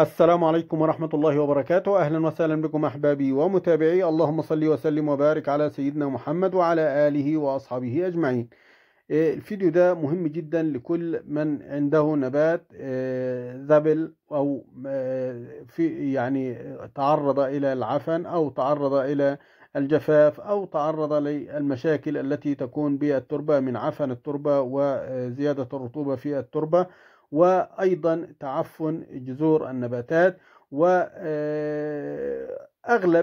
السلام عليكم ورحمة الله وبركاته أهلا وسهلا بكم أحبابي ومتابعي اللهم صل وسلم وبارك على سيدنا محمد وعلى آله وأصحابه أجمعين إيه، الفيديو ده مهم جدا لكل من عنده نبات إيه، ذبل أو إيه، في يعني تعرض إلى العفن أو تعرض إلى الجفاف أو تعرض للمشاكل التي تكون بالتربة من عفن التربة وزيادة الرطوبة في التربة وأيضا تعفن جذور النباتات وأغلب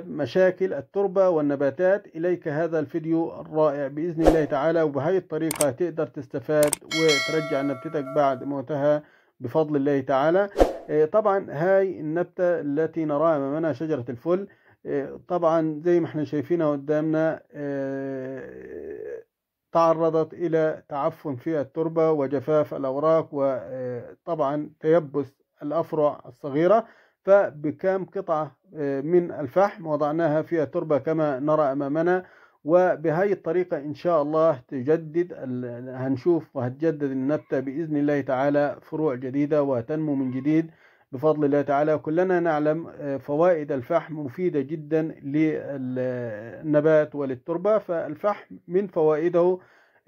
آه، مشاكل التربة والنباتات إليك هذا الفيديو الرائع بإذن الله تعالى وبهذه الطريقة تقدر تستفاد وترجع نبتتك بعد موتها بفضل الله تعالى آه، طبعا هاي النبتة التي نراها أمامنا شجرة الفل آه، طبعا زي ما احنا شايفينها قدامنا تعرضت إلى تعفن في التربة وجفاف الأوراق وطبعا آه، تيبس الأفرع الصغيرة فبكام قطعة آه، من الفحم وضعناها في التربة كما نرى أمامنا وبهي الطريقة إن شاء الله تجدد هنشوف وهتجدد النبتة بإذن الله تعالى فروع جديدة وتنمو من جديد بفضل الله تعالى كلنا نعلم آه، فوائد الفحم مفيدة جدا للنبات وللتربة فالفحم من فوائده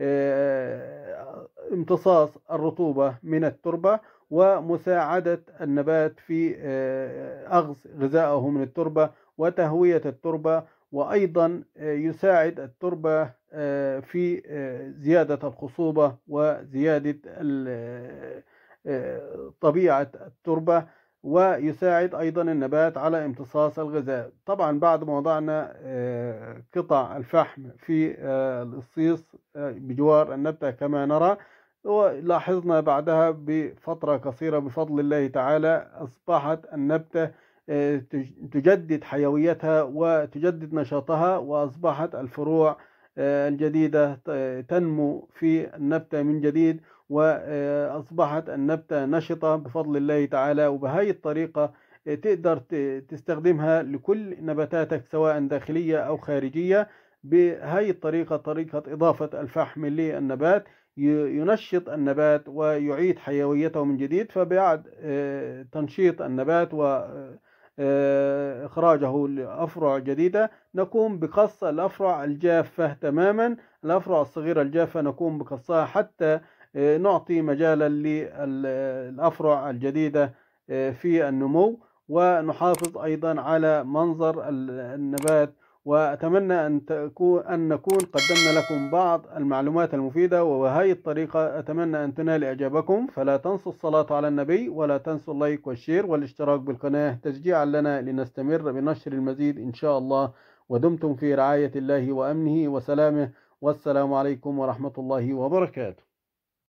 آه، امتصاص الرطوبة من التربة ومساعدة النبات في أخذ آه، غذائه من التربة وتهوية التربة وأيضا يساعد التربة في زيادة الخصوبة وزيادة طبيعة التربة ويساعد أيضا النبات على امتصاص الغذاء طبعا بعد ما وضعنا آه، قطع الفحم في آه، الصيص آه، بجوار النبتة كما نرى ولاحظنا بعدها بفترة قصيرة بفضل الله تعالى أصبحت النبتة تجدد حيويتها وتجدد نشاطها وأصبحت الفروع الجديدة تنمو في النبتة من جديد وأصبحت النبتة نشطة بفضل الله تعالى وبهاي الطريقة آه، تقدر تستخدمها لكل نباتاتك سواء داخلية أو خارجية بهاي الطريقة طريقة إضافة الفحم للنبات ينشط النبات ويعيد حيويته من جديد فبعد آه، تنشيط النبات و آه، إخراجه لأفرع جديدة نقوم بقص الأفرع الجافة تماما الأفرع الصغيرة الجافة نقوم بقصها حتى آه، نعطي مجالا للأفرع الجديدة آه، في النمو ونحافظ أيضا على منظر النبات وأتمنى أن, تكون أن نكون قدمنا لكم بعض المعلومات المفيدة وبهذه الطريقة أتمنى أن تنال إعجابكم فلا تنسوا الصلاة على النبي ولا تنسوا اللايك والشير والاشتراك بالقناة تشجيعا لنا لنستمر بنشر المزيد إن شاء الله ودمتم في رعاية الله وأمنه وسلامه والسلام عليكم ورحمة الله وبركاته